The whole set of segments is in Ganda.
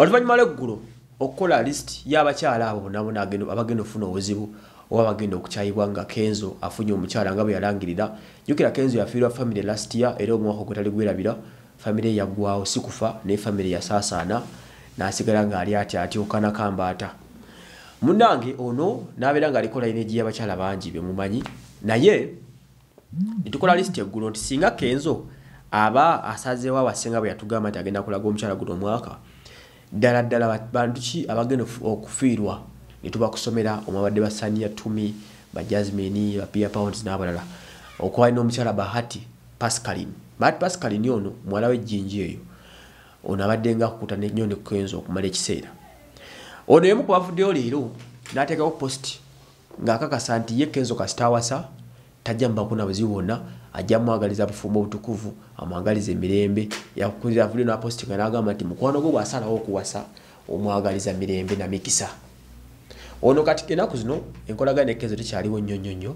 oluvannyuma lweggulo okukola lisiti y'abakyala abo bonabonaabagenda okufuna obuzibu oba bagenda okukyayibwa nga kenzo afunye omukyala nga bwe yalangirira jjukira kenzo yafiirwa famire last year era omwaka ogwetali gwerabira famire yagwawo sikufa naye famire yasaasaana nasigala ngaali aty atyokanakambaata munnange ono nabeera nga alikola energi yabakyala bangi bemumanyi naye nitukola lisiti eggulo nti singa kenzo aba asazeewo abasenga bwe yatugamba nti agenda kulaga omukyala guno omwaka ddala ddala bantu ki abagenda okufiirwa netubakusomera omwabadde basaniya tumi bajasmini bapia pounds n'abalala okwali n'omukyala bahati pascalin bahati pascalin ono muwala wejjinji eyo ono abaddenga akukuta nnyo nekwenza okumala ekiseera ono emu ku bavuddeyo leero n'ateekako posti ng'akakasa nti ye kenzo kasitawasa tajja mu bakuna buzibu wonna ajja mwagaliza bufumbo obutukuvu amwagaliza emirembe yakukuzira vulio naaposito nga nagamba nti mukwano gwe bwasalawo okuwasa omwagaliza mirembe na mikisa ono kati enaku zino enkolagana nekezo tekyaliwo nnyo nnyonnyo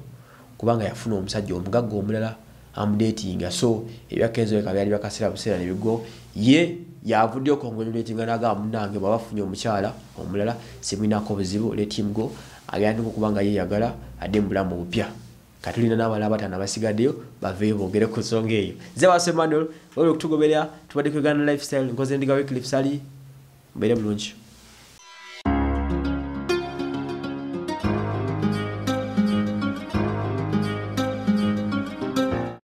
kubanga yafuna omusajja omugagga omulala amudetinga so ebyakezo eka byali bakaseera buseera nebigo ye yavudde okongeretinga nagaba munange bwabafunye omukyala omulala simwinako obuzibu letimgo agaanika okubanga yeyagala adde mubulamu obupya katulina nabalala batano abasigaddeyo baveyo bogere ku nsonga eyo zebase manuel oli okutugoberera tubadde kwegana lifestyle nkozendigawekilifusali mubeere bulungi